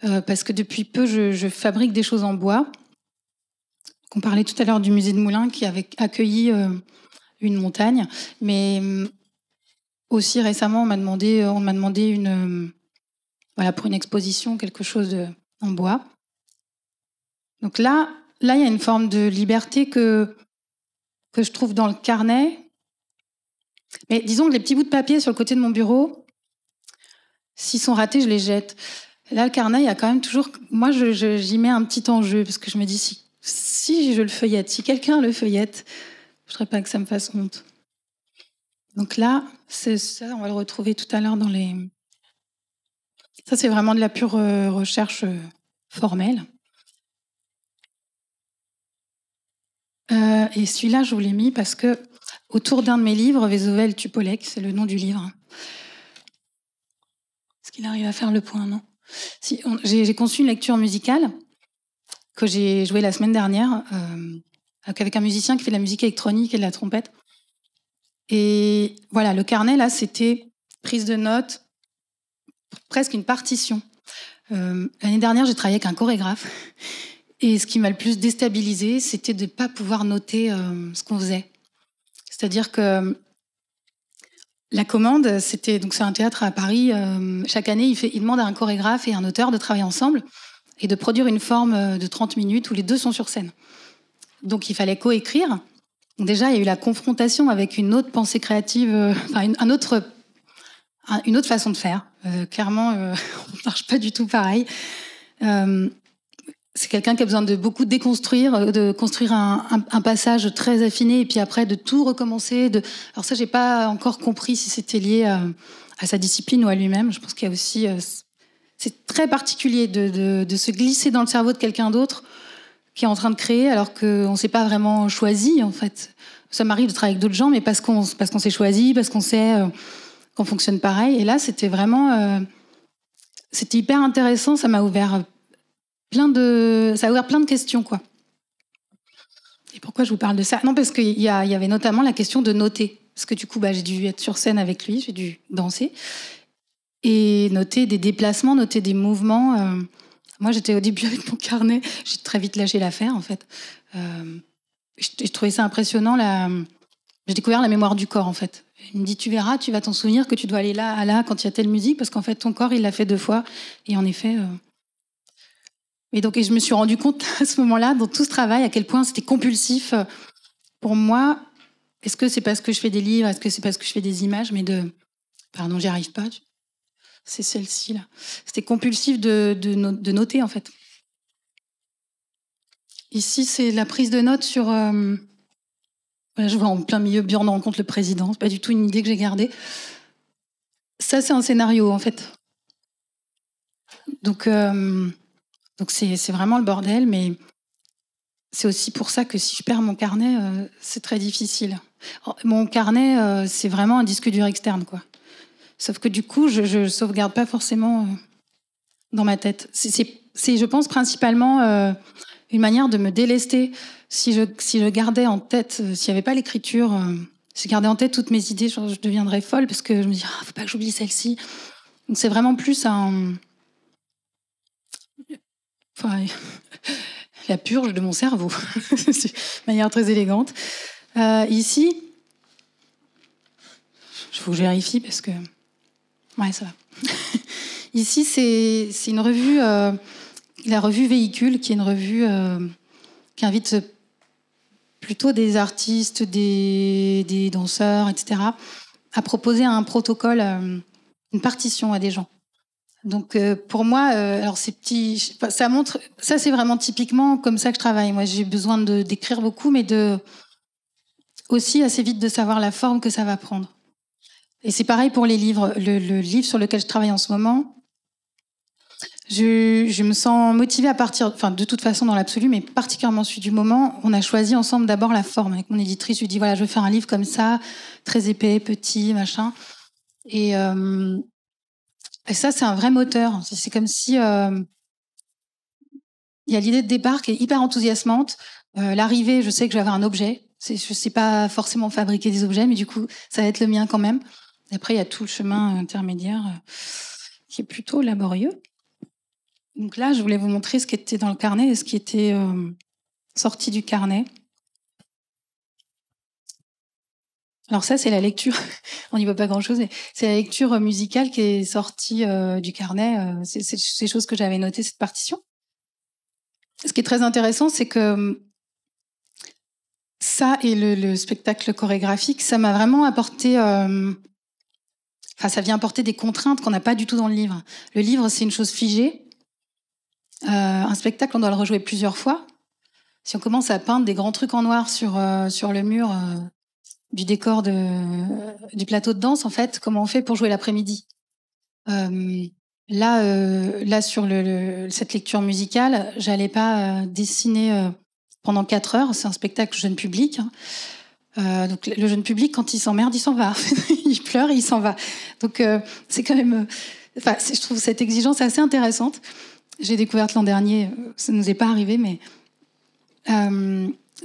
euh, parce que depuis peu, je, je, fabrique des choses en bois. On parlait tout à l'heure du musée de Moulins qui avait accueilli une montagne, mais hum, aussi récemment, on m'a demandé, euh, on m'a demandé une, euh, voilà, pour une exposition, quelque chose en bois. Donc là, là, il y a une forme de liberté que, que je trouve dans le carnet. Mais disons que les petits bouts de papier sur le côté de mon bureau, s'ils sont ratés, je les jette. Là, le carnet, il y a quand même toujours. Moi, j'y mets un petit enjeu, parce que je me dis, si, si je le feuillette, si quelqu'un le feuillette, je ne voudrais pas que ça me fasse honte. Donc là, c'est ça, on va le retrouver tout à l'heure dans les. Ça, c'est vraiment de la pure euh, recherche euh, formelle. Euh, et celui-là, je vous l'ai mis parce que autour d'un de mes livres, Vézovel Tupolec, c'est le nom du livre. Est-ce qu'il arrive à faire le point, non si, J'ai conçu une lecture musicale que j'ai jouée la semaine dernière avec un musicien qui fait de la musique électronique et de la trompette. Et voilà, le carnet, là, c'était prise de notes, presque une partition. Euh, l'année dernière, j'ai travaillé avec un chorégraphe. Et ce qui m'a le plus déstabilisé, c'était de ne pas pouvoir noter euh, ce qu'on faisait. C'est-à-dire que la commande, c'était donc c'est un théâtre à Paris. Euh, chaque année, il, fait, il demande à un chorégraphe et un auteur de travailler ensemble et de produire une forme de 30 minutes où les deux sont sur scène. Donc il fallait coécrire Déjà, il y a eu la confrontation avec une autre pensée créative, euh, enfin une, un autre, une autre façon de faire. Euh, clairement, euh, *laughs* on ne marche pas du tout pareil. c'est quelqu'un qui a besoin de beaucoup déconstruire, de construire un, passage très affiné et puis après de tout recommencer. De... Alors ça, j'ai pas encore compris si c'était lié à, sa discipline ou à lui-même. Je pense qu'il y a aussi, c'est très particulier de, se glisser dans le cerveau de quelqu'un d'autre qui est en train de créer alors qu'on ne s'est pas vraiment choisi en fait. Ça m'arrive de travailler avec d'autres gens, mais parce qu'on parce qu'on s'est choisi, parce qu'on sait euh, qu'on fonctionne pareil. Et là, c'était vraiment euh, c'était hyper intéressant. Ça m'a ouvert plein de ça a ouvert plein de questions quoi. Et pourquoi je vous parle de ça Non, parce qu'il y, y, avait notamment la question de noter. Parce que du coup, bah, j'ai dû être sur scène avec lui, j'ai dû danser et noter des déplacements, noter des mouvements. Euh, moi, j'étais au début avec mon carnet. J'ai très vite lâché l'affaire, en fait. Euh, j'ai trouvé ça impressionnant. J'ai découvert la mémoire du corps, en fait. Il me dit, tu verras, tu vas t'en souvenir que tu dois aller là, à là, quand il y a telle musique, parce qu'en fait, ton corps, il l'a fait deux fois. Et en effet... Euh, et donc, je me suis rendu compte *laughs* à ce moment-là, dans tout ce travail, à quel point c'était compulsif pour moi. Est-ce que c'est parce que je fais des livres Est-ce que c'est parce que je fais des images Mais de... Pardon, j'y arrive pas. C'est celle-ci, là. C'était compulsif de, noter, en fait. Ici, c'est la prise de notes sur... Euh, je vois en plein milieu, Björn rencontre le président. C'est pas du tout une idée que j'ai gardée. Ça, c'est un scénario, en fait. Donc, euh, donc c'est vraiment le bordel, mais c'est aussi pour ça que si je perds mon carnet, euh, c'est très difficile. Mon carnet, c'est vraiment un disque dur externe, quoi. Sauf que du coup, je ne sauvegarde pas forcément euh, dans ma tête. C'est, je pense, principalement euh, une manière de me délester. Si je, si je gardais en tête, euh, s'il n'y avait pas l'écriture, si je gardais en tête toutes mes idées, je, deviendrais folle parce que je me dis, ne ah, faut pas que j'oublie celle-ci. c'est vraiment plus un. *laughs* la purge de mon cerveau, de *laughs* manière très élégante. ici, je vous vérifie parce que. Ouais, ça va. *laughs* Ici, c'est une revue, euh, la revue Véhicule, qui est une revue euh, qui invite plutôt des artistes, des, des, danseurs, etc., à proposer un protocole, euh, une partition à des gens. Donc pour moi, alors ces petits, ça montre, ça c'est vraiment typiquement comme ça que je travaille. Moi, j'ai besoin de d'écrire beaucoup, mais de aussi assez vite de savoir la forme que ça va prendre. Et c'est pareil pour les livres. Le, livre sur lequel je travaille en ce moment, je, me sens motivée à partir, enfin de toute façon dans l'absolu, mais particulièrement celui du moment, on a choisi ensemble d'abord la forme. Avec mon éditrice, je lui dis voilà, je veux faire un livre comme ça, très épais, petit, machin. Et, euh, ça, c'est un vrai moteur. C'est comme si euh, il y a l'idée de départ qui est hyper enthousiasmante. Euh, l'arrivée, je sais que je vais avoir un objet. Je ne sais pas forcément fabriquer des objets, mais du coup, ça va être le mien quand même. Après, il y a tout le chemin intermédiaire euh, qui est plutôt laborieux. Donc là, je voulais vous montrer ce qui était dans le carnet et ce qui était euh, sorti du carnet. Alors ça, c'est la lecture. *laughs* On n'y voit pas grand-chose. C'est la lecture euh, musicale qui est sortie du carnet. c'est ces choses que j'avais notées, cette partition. Ce qui est très intéressant, c'est que hum, ça et le, spectacle chorégraphique, ça m'a vraiment apporté Enfin, ça vient porter des contraintes qu'on n'a pas du tout dans le livre. Le livre, c'est une chose figée. Euh, un spectacle, on doit le rejouer plusieurs fois. Si on commence à peindre des grands trucs en noir sur, euh, sur le mur euh, du décor du plateau de danse, en fait, comment on fait pour jouer l'après-midi Là, là sur cette lecture musicale, j'allais pas dessiner pendant quatre heures. C'est un spectacle jeune public. Hein. donc le jeune public, quand il s'emmerde, il s'en va. *laughs* *laughs* il pleure il s'en va. Donc euh, c'est quand même, euh, enfin, je trouve cette exigence assez intéressante. J'ai découverte l'an dernier, euh, ça ne nous est pas arrivé, mais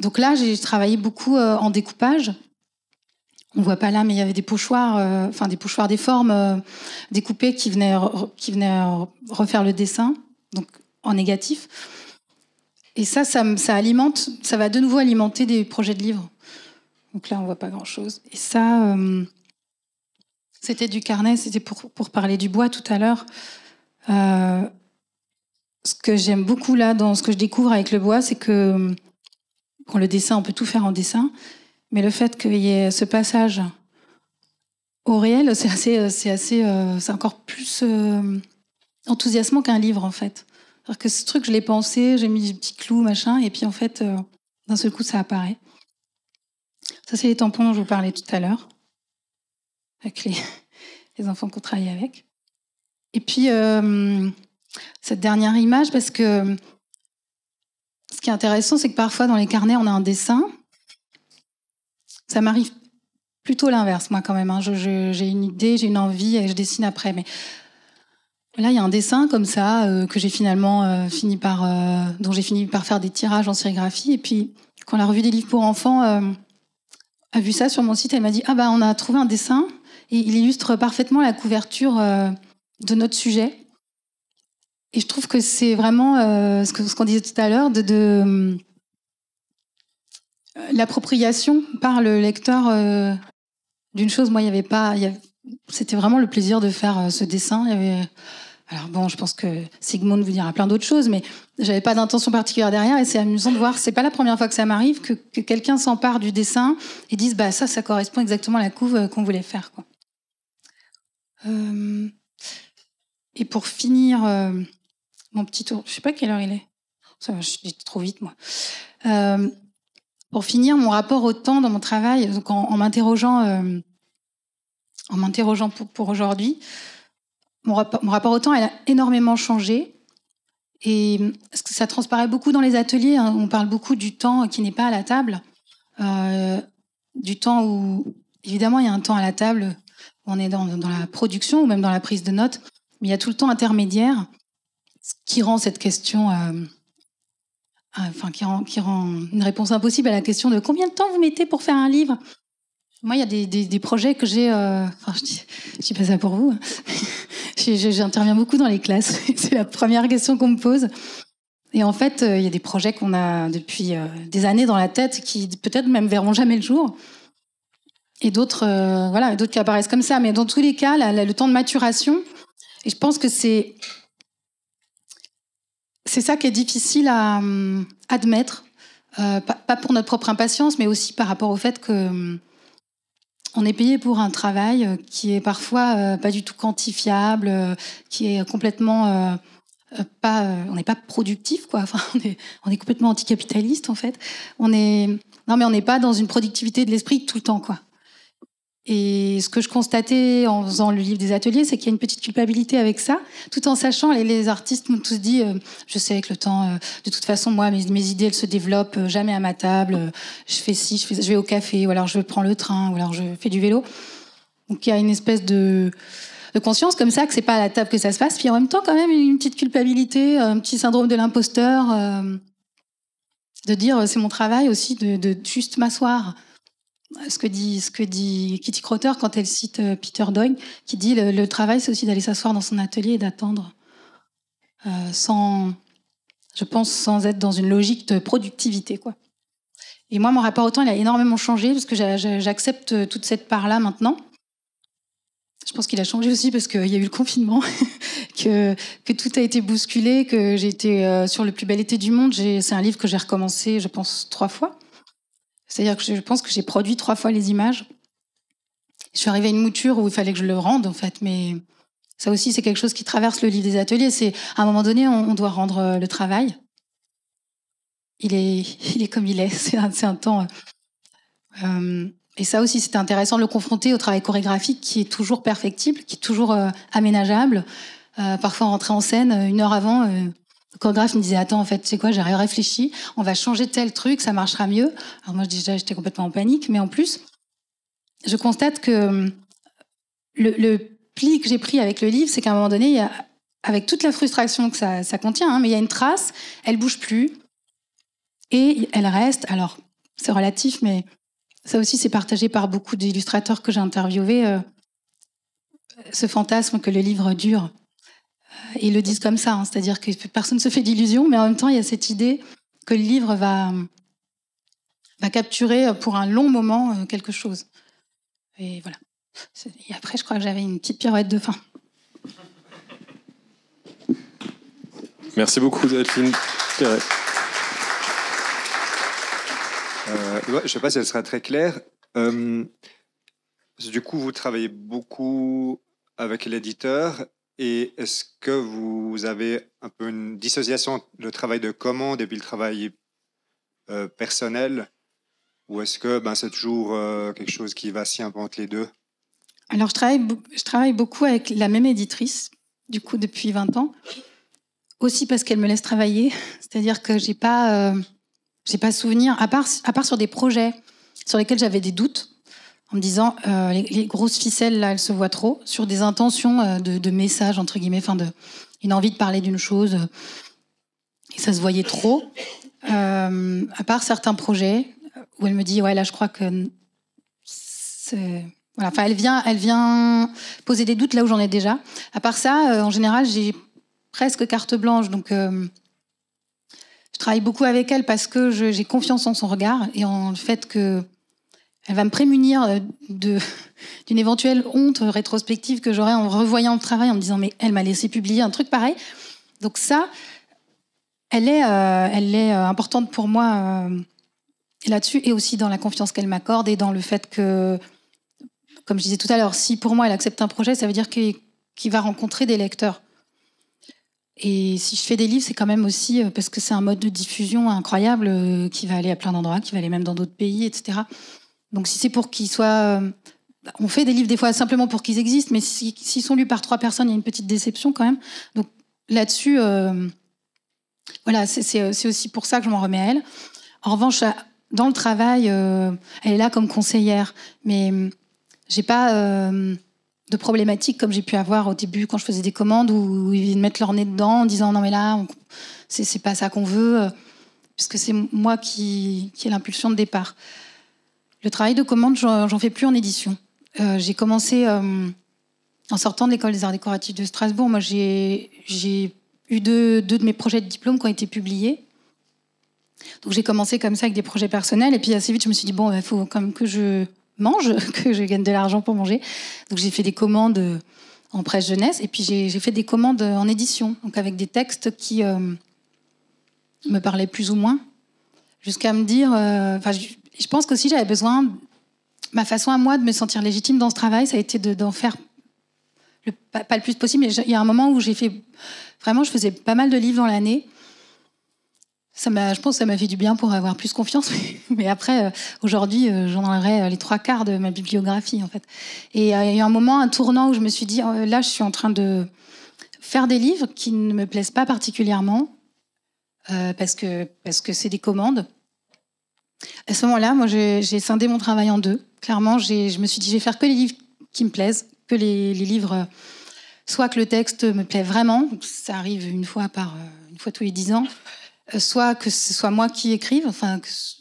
donc là j'ai travaillé beaucoup en découpage. On voit pas là, mais il y avait des pochoirs, enfin des pochoirs des formes découpées qui venaient qui venaient refaire le dessin, donc en négatif. Et ça, ça, alimente, ça va de nouveau alimenter des projets de livres. Donc là, on voit pas grand-chose. Et ça, c'était du carnet, c'était pour, pour, parler du bois tout à l'heure. Euh, ce que j'aime beaucoup là, dans ce que je découvre avec le bois, c'est que, pour le dessin, on peut tout faire en dessin, mais le fait qu'il y ait ce passage au réel, c'est assez, euh, c'est assez, euh, c'est encore plus enthousiasmant qu'un livre en fait. Alors que ce truc, je l'ai pensé, j'ai mis des petits clous, machin, et puis en fait, d'un seul coup, ça apparaît. Ça, c'est les tampons dont je vous parlais tout à l'heure avec *laughs* les, enfants qu'on travaille avec. Et puis, euh, cette dernière image, parce que euh, ce qui est intéressant, c'est que parfois dans les carnets, on a un dessin. Ça m'arrive plutôt l'inverse, moi quand même. Hein. j'ai une idée, j'ai une envie et je dessine après. Mais là, il y a un dessin comme ça euh, que j'ai finalement fini par, dont j'ai fini par faire des tirages en sérigraphie. Et puis, quand la revue des livres pour enfants a vu ça sur mon site, elle m'a dit ah bah on a trouvé un dessin il illustre parfaitement la couverture euh, de notre sujet. Et je trouve que c'est vraiment euh, ce qu'on disait tout à l'heure de, euh, l'appropriation par le lecteur d'une chose. Moi, il avait pas. C'était vraiment le plaisir de faire ce dessin. alors bon, je pense que Sigmund vous dira plein d'autres choses, mais j'avais pas d'intention particulière derrière et c'est amusant de voir. C'est pas la première fois que ça m'arrive que, quelqu'un s'empare du dessin et dise bah ça, ça correspond exactement à la couve qu'on voulait faire. Euh, et pour finir euh, mon petit tour, je sais pas quelle heure il est. Ça je suis trop vite moi. Euh, pour finir, mon rapport au temps dans mon travail, donc en, m'interrogeant, en m'interrogeant pour, aujourd'hui, mon rapport, au temps, elle a énormément changé. Et ça transparaît beaucoup dans les ateliers. Hein. On parle beaucoup du temps qui n'est pas à la table. du temps où, évidemment, il y a un temps à la table on est dans, la production ou même dans la prise de notes, mais il y a tout le temps intermédiaire, ce qui rend cette question, euh, euh, enfin, qui rend, une réponse impossible à la question de combien de temps vous mettez pour faire un livre Moi, il y a des, projets que j'ai, euh, je ne dis pas ça pour vous, *laughs* j'interviens beaucoup dans les classes, *laughs* c'est la première question qu'on me pose. Et en fait, il y a des projets qu'on a depuis des années dans la tête qui peut-être même verront jamais le jour et d'autres euh, voilà, d'autres qui apparaissent comme ça. Mais dans tous les cas, le temps de maturation, et je pense que c'est c'est ça qui est difficile à hum, admettre, euh, pas, pour notre propre impatience, mais aussi par rapport au fait que hum, on est payé pour un travail euh, qui est parfois pas du tout quantifiable, qui est complètement pas, on n'est pas productif quoi. *laughs* Enfin, on est, on est complètement anticapitaliste en fait. On est non mais on n'est pas dans une productivité de l'esprit tout le temps quoi. Et ce que je constatais en faisant le livre des ateliers, c'est qu'il y a une petite culpabilité avec ça, tout en sachant, les, les artistes m'ont tous dit, euh, je sais avec le temps, euh, de toute façon, moi, mes, idées, elles se développent euh, jamais à ma table, je fais ci, je, vais au café, ou alors je prends le train, ou alors je fais du vélo. Donc il y a une espèce de, conscience comme ça, que c'est pas à la table que ça se passe, puis en même temps, quand même, une petite culpabilité, un petit syndrome de l'imposteur, de dire, c'est mon travail aussi de juste m'asseoir ce que dit, Kitty Crotter quand elle cite euh, Peter Doyle, qui dit le, travail, c'est aussi d'aller s'asseoir dans son atelier et d'attendre, euh, sans, je pense, sans être dans une logique de productivité, quoi. Et moi, mon rapport au temps, il a énormément changé parce que j'accepte euh, toute cette part-là maintenant. Je pense qu'il a changé aussi parce qu'il y a eu le confinement, *laughs* que, que tout a été bousculé, que j'ai été sur le plus bel été du monde. C'est un livre que j'ai recommencé, je pense, trois fois. C'est-à-dire que je pense que j'ai produit trois fois les images. Je suis arrivée à une mouture où il fallait que je le rende, en fait, mais ça aussi, c'est quelque chose qui traverse le lit des ateliers. C'est à un moment donné, on, doit rendre euh, le travail. Il est, *laughs* il est comme il est. C'est un, temps. Euh, euh, et ça aussi, c'était intéressant de le confronter au travail chorégraphique qui est toujours perfectible, qui est toujours aménageable. parfois, rentrer en scène une heure avant, le chorégraphe me disait Attends, en fait, tu sais quoi, j'ai réfléchi, on va changer tel truc, ça marchera mieux. Alors, moi, déjà, j'étais complètement en panique, mais en plus, je constate que euh, le, pli que j'ai pris avec le livre, c'est qu'à un moment donné, avec toute la frustration que ça, contient, hein, mais il y a une trace, elle bouge plus, et elle reste. Alors, c'est relatif, mais ça aussi, c'est partagé par beaucoup d'illustrateurs que j'ai interviewé euh, ce fantasme que le livre dure. Euh, ils le disent comme ça, hein, c'est-à-dire que personne ne se fait d'illusions, mais en même temps, il y a cette idée que le livre va, va capturer pour un long moment euh, quelque chose. Et voilà. Et après, je crois que j'avais une petite pirouette de fin. Merci beaucoup, Delphine euh, je ne sais pas si elle sera très claire. du coup, vous travaillez beaucoup avec l'éditeur et est-ce que vous avez un peu une dissociation entre le travail de commande et le travail euh, personnel Ou est-ce que ben, c'est toujours euh, quelque chose qui va s'y inventer les deux Alors, je travaille, je travaille beaucoup avec la même éditrice, du coup, depuis 20 ans. Aussi parce qu'elle me laisse travailler. *laughs* C'est-à-dire que j'ai pas, euh, j'ai pas souvenir, à part, à part sur des projets sur lesquels j'avais des doutes, en me disant euh, les, grosses ficelles là, elles se voient trop sur des intentions euh, de, messages entre guillemets, enfin de une envie de parler d'une chose et ça se voyait trop. Euh, à part certains projets où elle me dit ouais là je crois que voilà, enfin elle vient elle vient poser des doutes là où j'en ai déjà. À part ça, en général j'ai presque carte blanche donc je travaille beaucoup avec elle parce que j'ai confiance en son regard et en le fait que elle va me prémunir euh, *laughs* d'une éventuelle honte rétrospective que j'aurais en revoyant le travail, en me disant mais elle m'a laissé publier un truc pareil. Donc ça, elle est, euh, elle euh, importante pour moi là-dessus et aussi dans la confiance qu'elle m'accorde et dans le fait que, comme je disais tout à l'heure, si pour moi elle accepte un projet, ça veut dire qu'il va rencontrer des lecteurs. Et si je fais des livres, c'est quand même aussi parce que c'est un mode de diffusion incroyable qui va aller à plein d'endroits, qui va aller même dans d'autres pays, etc. Donc si c'est pour qu'ils soient... Euh, on fait des livres des fois simplement pour qu'ils existent, mais s'ils sont lus par trois personnes, il y a une petite déception quand même. Donc là-dessus, euh, voilà, euh, c'est aussi pour ça que je m'en remets à elle. En revanche, dans le travail, elle est là comme conseillère, mais j'ai pas de problématique comme j'ai pu avoir au début quand je faisais des commandes où ils viennent mettre leur nez dedans en disant non mais là, c'est pas ça qu'on veut, puisque c'est moi qui ai l'impulsion de départ. Le travail de commande, j'en fais plus en édition. Euh, j'ai commencé euh, en sortant de l'école des arts décoratifs de Strasbourg. Moi, j'ai eu deux, de mes projets de diplôme qui ont été publiés. Donc j'ai commencé comme ça avec des projets personnels. Et puis assez vite, je me suis dit, bon, il bah, faut quand même que je mange, *laughs* que je gagne de l'argent pour manger. Donc j'ai fait des commandes euh, en presse jeunesse. Et puis j'ai fait des commandes en édition, donc avec des textes qui me parlaient plus ou moins. Jusqu'à me dire, je pense qu'aussi j'avais besoin, ma façon à moi de me sentir légitime dans ce travail, ça a été d'en faire le, pas, le plus possible. il y a un moment où j'ai fait, vraiment, je faisais pas mal de livres dans l'année. je pense que ça m'a fait du bien pour avoir plus confiance. *laughs* Mais après, euh, aujourd'hui, euh, j'en aurai euh, les trois quarts de ma bibliographie, en fait. Et il y a un moment, un tournant où je me suis dit, oh, là, je suis en train de faire des livres qui ne me plaisent pas particulièrement, parce que c'est parce que des commandes à ce moment-là, moi, j'ai scindé mon travail en deux. Clairement, je me suis dit, je vais faire que les livres qui me plaisent, que les, livres, euh, soit que le texte me plaît vraiment, ça arrive une fois par euh, une fois tous les dix ans, euh, soit que ce soit moi qui écrive, enfin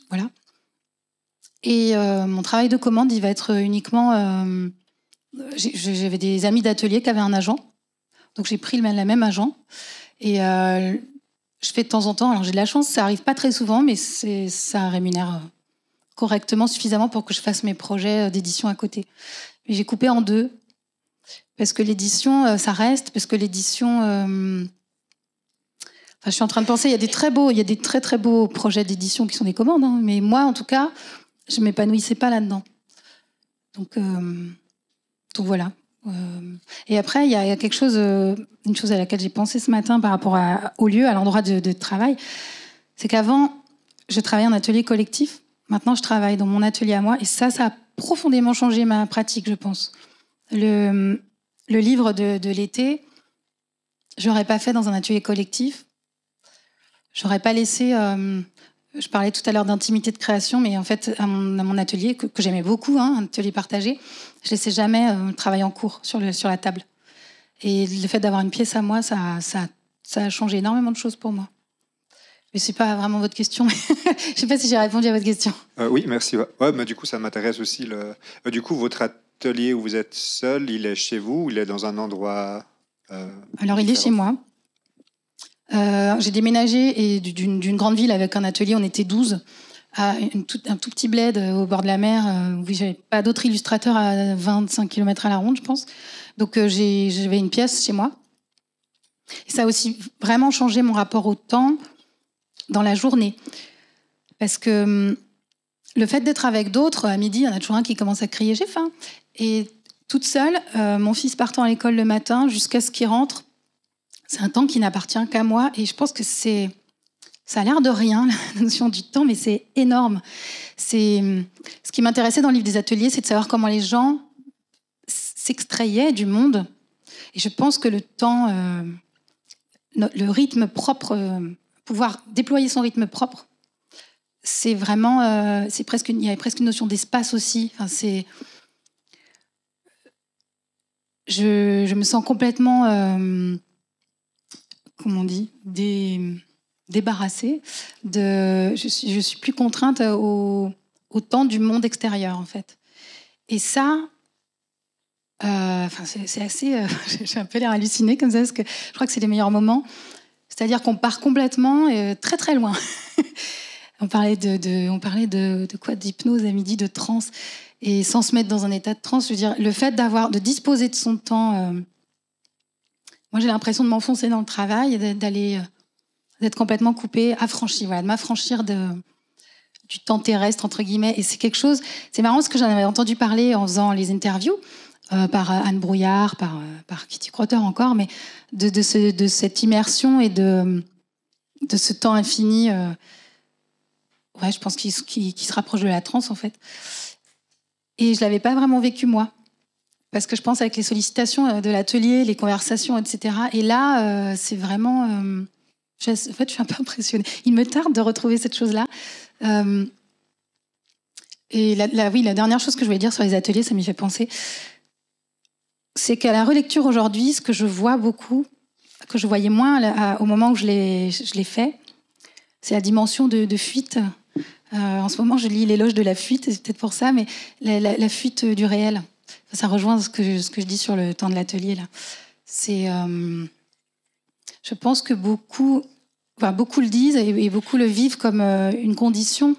voilà. Et mon travail de commande, il va être uniquement. J'avais des amis d'atelier qui avaient un agent, donc j'ai pris le même, agent. Et je fais de temps en temps. Alors j'ai de la chance, ça arrive pas très souvent, mais c'est ça rémunère euh, correctement, suffisamment pour que je fasse mes projets euh, d'édition à côté. Mais j'ai coupé en deux parce que l'édition, euh, ça reste, parce que l'édition. Enfin, je suis en train de penser, il y a des très beaux, il y a des très très beaux projets d'édition qui sont des commandes, hein, mais moi, en tout cas, je m'épanouissais pas là-dedans. Donc, tout donc voilà. Euh, et après, il y a quelque chose, euh, une chose à laquelle j'ai pensé ce matin par rapport au lieu, à l'endroit de, travail, c'est qu'avant, je travaillais en atelier collectif. Maintenant, je travaille dans mon atelier à moi, et ça, ça a profondément changé ma pratique, je pense. Le, le livre de, l'été, l'été, j'aurais pas fait dans un atelier collectif. J'aurais pas laissé euh, je parlais tout à l'heure d'intimité de création, mais en fait, à mon, atelier, que, j'aimais beaucoup, hein, un atelier partagé, je ne laissais jamais euh, travailler en cours sur, sur la table. Et le fait d'avoir une pièce à moi, ça, ça, a changé énormément de choses pour moi. Mais c'est pas vraiment votre question. *laughs* je ne sais pas si j'ai répondu à votre question. Euh, oui, merci. mais du coup, ça m'intéresse aussi. Le... Euh, du coup, votre atelier où vous êtes seul, il est chez vous ou il est dans un endroit Alors, il est chez moi. Euh, j'ai déménagé et d'une grande ville avec un atelier, on était 12 à un tout petit bled euh, au bord de la mer. il euh, oui, j'avais pas d'autres illustrateurs à 25 km à la ronde, je pense. Donc j'avais une pièce chez moi. ça a aussi vraiment changé mon rapport au temps dans la journée. Parce que hum, le fait d'être avec d'autres, à midi, il y en a toujours un qui commence à crier j'ai faim. Et toute seule, mon fils partant à l'école le matin jusqu'à ce qu'il rentre, c'est un temps qui n'appartient qu'à moi et je pense que c'est ça a l'air de rien, *laughs* la notion du temps, mais c'est énorme. C'est ce qui m'intéressait dans le livre des ateliers, c'est de savoir comment les gens s'extrayaient du monde. Et je pense que le temps, euh, le rythme propre, euh, pouvoir déployer son rythme propre, c'est vraiment, euh, c'est presque, il y avait presque une notion d'espace aussi. Enfin, c'est, je, je, me sens complètement comme on dit, débarrassée de, je suis, suis plus contrainte au, temps du monde extérieur en fait. Et ça, euh, enfin, c'est assez, euh, *laughs* j'ai un peu l'air hallucinée, comme ça parce que je crois que c'est les meilleurs moments. C'est-à-dire qu'on part complètement et euh, très très loin. *laughs* on parlait de, on parlait de, quoi d'hypnose à midi, de transe et sans se mettre dans un état de transe. Je veux dire, le fait d'avoir, de disposer de son temps. Moi, j'ai l'impression de m'enfoncer dans le travail d'aller, euh, d'être complètement coupé, affranchi, voilà, de m'affranchir de, du temps terrestre, entre guillemets. Et c'est quelque chose, c'est marrant ce que j'en avais entendu parler en faisant les interviews. Euh, par euh, Anne Brouillard, par, Kitty Crotter encore, mais de, cette immersion et de, ce temps infini. ouais, je pense qu'il se rapproche de la transe en fait. Et je l'avais pas vraiment vécu moi. Parce que je pense avec les sollicitations euh, de l'atelier, les conversations, etc. Et là, euh, c'est vraiment... Euh, en fait, je suis un peu impressionnée. Il me tarde de retrouver cette chose-là. et la, oui, la dernière chose que je voulais dire sur les ateliers, ça m'y fait penser, c'est qu'à la relecture aujourd'hui, ce que je vois beaucoup, que je voyais moins au moment où je l'ai fait, c'est la dimension de, fuite. en ce moment, je lis l'éloge de la fuite, c'est peut-être pour ça, mais la fuite du réel ça rejoint ce que, je, ce que je dis sur le temps de l'atelier là. C'est, euh, je pense que beaucoup, beaucoup le disent et, beaucoup le vivent comme euh, une condition,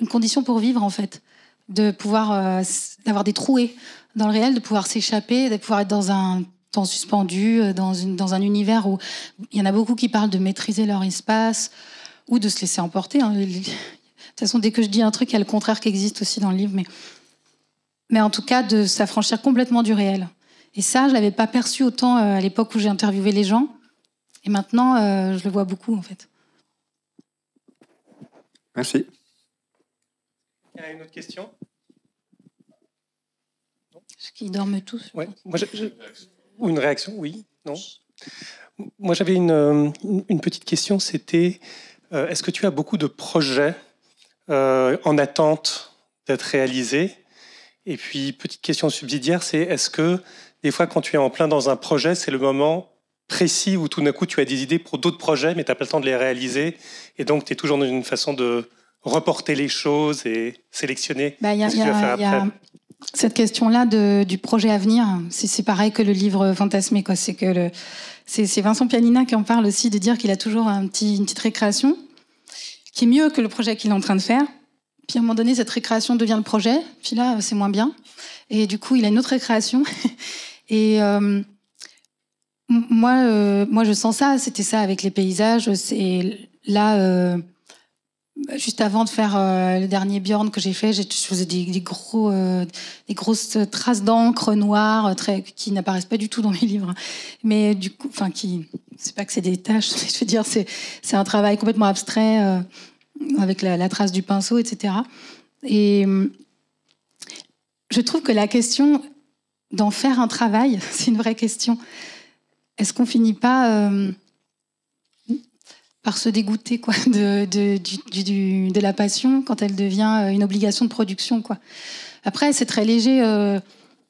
une condition pour vivre en fait, de pouvoir, euh, d'avoir des trouées dans le réel, de pouvoir s'échapper, de pouvoir être dans un temps suspendu, dans, une, dans un univers où il y en a beaucoup qui parlent de maîtriser leur espace ou de se laisser emporter. Hein. *laughs* De toute façon, dès que je dis un truc, il y a le contraire qui existe aussi dans le livre, mais mais en tout cas de s'affranchir complètement du réel. Et ça, je ne l'avais pas perçu autant euh, à l'époque où j'ai interviewé les gens. Et maintenant, euh, je le vois beaucoup, en fait. Merci. Il y a une autre question Ce qu'ils dorment tous. Ou une réaction, oui, non Moi, j'avais une, euh, petite question, c'était est-ce que tu as beaucoup de projets en attente d'être réalisés et puis, petite question subsidiaire, c'est est-ce que des fois, quand tu es en plein dans un projet, c'est le moment précis où tout d'un coup, tu as des idées pour d'autres projets, mais tu n'as pas le temps de les réaliser. Et donc, tu es toujours dans une façon de reporter les choses et sélectionner bah, y a, ce que tu vas faire après. cette question-là du projet à venir, c'est pareil que le livre Fantasmé. C'est que c'est Vincent Pianina qui en parle aussi de dire qu'il a toujours un petit, une petite récréation qui est mieux que le projet qu'il est en train de faire. Puis à un moment donné, cette récréation devient le projet. Puis là, c'est moins bien. Et du coup, il a une autre récréation. *laughs* Et euh, moi, euh, moi, je sens ça. C'était ça avec les paysages. C'est là, euh, juste avant de faire le dernier Bjorn que j'ai fait, je faisais des, gros, des grosses traces d'encre noire très, qui n'apparaissent pas du tout dans mes livres. Mais du coup, enfin, qui, c'est pas que c'est des tâches. *laughs* Je veux dire, c'est un travail complètement abstrait avec la, trace du pinceau, etc. Et euh, je trouve que la question d'en faire un travail, *laughs* c'est une vraie question. Est-ce qu'on finit pas euh, par se dégoûter quoi, *laughs* de, de, la passion quand elle devient euh, une obligation de production quoi. Après, c'est très léger.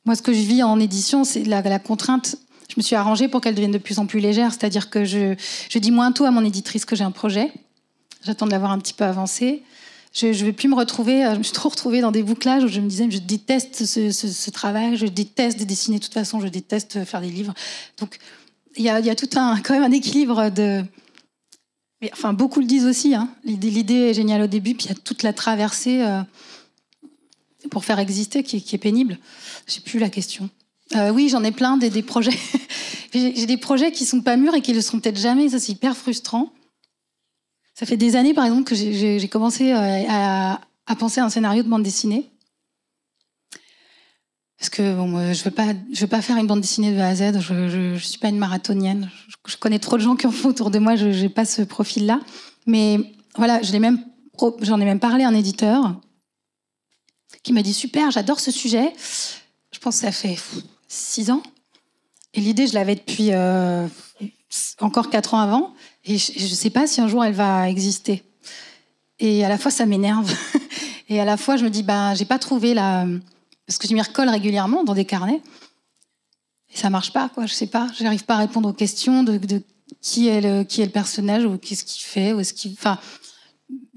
moi, ce que je vis en édition, c'est la, contrainte je me suis arrangée pour qu'elle devienne de plus en plus légère. C'est-à-dire que je, je, dis moins tôt à mon éditrice que j'ai un projet. J'attends de l'avoir un petit peu avancé. Je ne vais plus me retrouver, euh, je me suis trop retrouvée dans des bouclages où je me disais, je déteste ce, travail, je déteste dessiner de toute façon, je déteste faire des livres. Donc, il y a, tout un, *laughs* quand même un équilibre de. enfin, beaucoup le disent aussi. Hein. L'idée est géniale au début, puis il y a toute la traversée euh, pour faire exister qui, est pénible. Je sais plus la question. Euh, oui, j'en ai plein des, projets. *laughs* j'ai des projets qui ne sont pas mûrs et qui ne le seront peut-être jamais. Ça, c'est hyper frustrant. Ça fait des années, par exemple, que j'ai commencé euh, à, penser à un scénario de bande dessinée. Parce que bon, euh, je ne veux, pas, pas faire une bande dessinée de A à Z, je ne suis pas une marathonienne. Je, connais trop de gens qui en font autour de moi, je n'ai pas ce profil-là. Mais voilà, j'en ai, ai même parlé à un éditeur qui m'a dit Super, j'adore ce sujet. Je pense que ça fait six ans. Et l'idée, je l'avais depuis euh, encore quatre ans avant. Et je ne sais pas si un jour elle va exister. Et à la fois, ça m'énerve. *laughs* Et à la fois, je me dis, bah, j'ai pas trouvé la. Parce que je m'y recolle régulièrement dans des carnets. Et ça marche pas, quoi. Je sais pas. J'arrive pas à répondre aux questions de, qui, est le, qui est le personnage ou qu'est-ce qu'il fait. Ou ce qui. Enfin,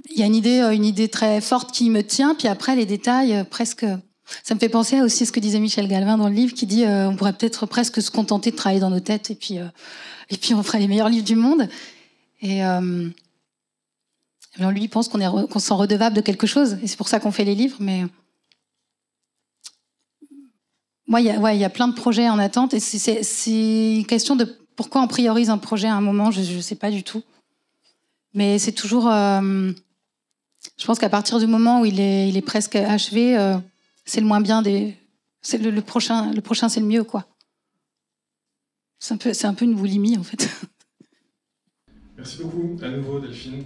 il y a une idée, euh, une idée très forte qui me tient. Puis après, les détails, euh, presque. Ça me fait penser à ce que disait Michel Galvin dans le livre, qui dit euh, on pourrait peut-être presque se contenter de travailler dans nos têtes, et puis, et puis on ferait les meilleurs livres du monde. Et euh, lui, il pense qu'on est qu'on s'en redevable de quelque chose, et c'est pour ça qu'on fait les livres, mais. Moi, il ouais, y a plein de projets en attente, et c'est une question de pourquoi on priorise un projet à un moment, je ne sais pas du tout. Mais c'est toujours. Euh, je pense qu'à partir du moment où il est, il est presque achevé, euh, c'est le moins bien des. C'est le, prochain, le prochain c'est le mieux, quoi. C'est un, peu, un peu une boulimie, en fait. *laughs* Merci beaucoup à nouveau Delphine.